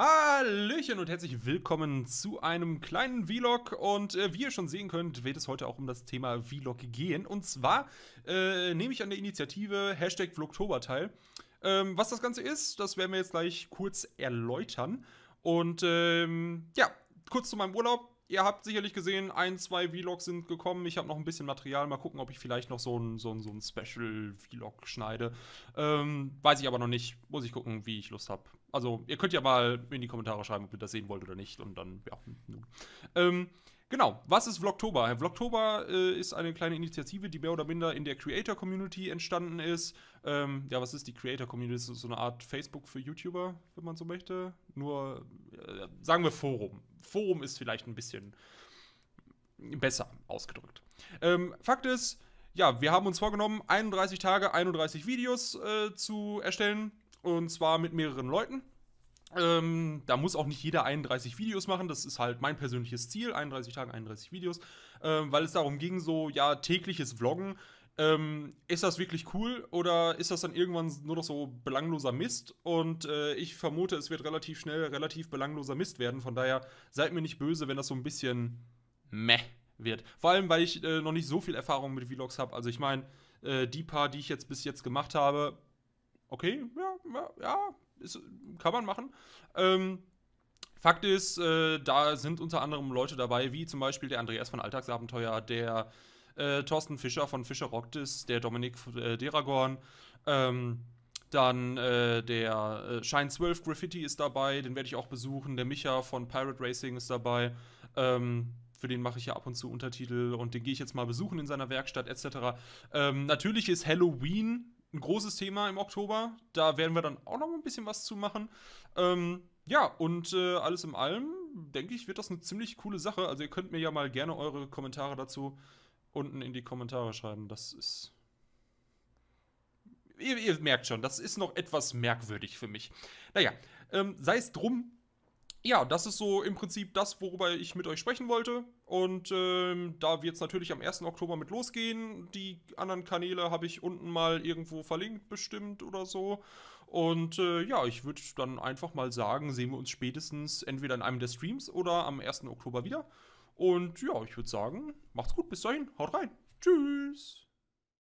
Hallöchen und herzlich willkommen zu einem kleinen Vlog und äh, wie ihr schon sehen könnt, wird es heute auch um das Thema Vlog gehen und zwar äh, nehme ich an der Initiative Hashtag Vlogtober teil. Ähm, was das Ganze ist, das werden wir jetzt gleich kurz erläutern und ähm, ja, kurz zu meinem Urlaub. Ihr habt sicherlich gesehen, ein, zwei Vlogs sind gekommen. Ich habe noch ein bisschen Material. Mal gucken, ob ich vielleicht noch so ein, so ein, so ein Special-Vlog schneide. Ähm, weiß ich aber noch nicht. Muss ich gucken, wie ich Lust habe. Also, ihr könnt ja mal in die Kommentare schreiben, ob ihr das sehen wollt oder nicht. Und dann, ja. Ähm, Genau, was ist Vlogtober? Vlogtober äh, ist eine kleine Initiative, die mehr oder minder in der Creator-Community entstanden ist. Ähm, ja, was ist die Creator-Community? Das ist so eine Art Facebook für YouTuber, wenn man so möchte. Nur, äh, sagen wir Forum. Forum ist vielleicht ein bisschen besser ausgedrückt. Ähm, Fakt ist, ja, wir haben uns vorgenommen, 31 Tage, 31 Videos äh, zu erstellen. Und zwar mit mehreren Leuten. Ähm, da muss auch nicht jeder 31 Videos machen. Das ist halt mein persönliches Ziel: 31 Tage, 31 Videos. Ähm, weil es darum ging, so, ja, tägliches Vloggen. Ähm, ist das wirklich cool oder ist das dann irgendwann nur noch so belangloser Mist? Und äh, ich vermute, es wird relativ schnell relativ belangloser Mist werden. Von daher seid mir nicht böse, wenn das so ein bisschen meh wird. Vor allem, weil ich äh, noch nicht so viel Erfahrung mit Vlogs habe. Also ich meine, äh, die paar, die ich jetzt bis jetzt gemacht habe, okay, ja, ja, ist, kann man machen. Ähm, Fakt ist, äh, da sind unter anderem Leute dabei, wie zum Beispiel der Andreas von Alltagsabenteuer, der äh, Thorsten Fischer von Fischer Rocktis, der Dominik äh, Deragorn, ähm, dann äh, der äh, Shine 12 Graffiti ist dabei, den werde ich auch besuchen, der Micha von Pirate Racing ist dabei, ähm, für den mache ich ja ab und zu Untertitel und den gehe ich jetzt mal besuchen in seiner Werkstatt etc. Ähm, natürlich ist Halloween ein großes Thema im Oktober. Da werden wir dann auch noch ein bisschen was zu machen. Ähm, ja, und äh, alles in allem, denke ich, wird das eine ziemlich coole Sache. Also ihr könnt mir ja mal gerne eure Kommentare dazu unten in die Kommentare schreiben. Das ist. Ihr, ihr merkt schon, das ist noch etwas merkwürdig für mich. Naja, ähm, sei es drum ja, das ist so im Prinzip das, worüber ich mit euch sprechen wollte. Und ähm, da wird es natürlich am 1. Oktober mit losgehen. Die anderen Kanäle habe ich unten mal irgendwo verlinkt, bestimmt oder so. Und äh, ja, ich würde dann einfach mal sagen, sehen wir uns spätestens entweder in einem der Streams oder am 1. Oktober wieder. Und ja, ich würde sagen, macht's gut, bis dahin, haut rein. Tschüss.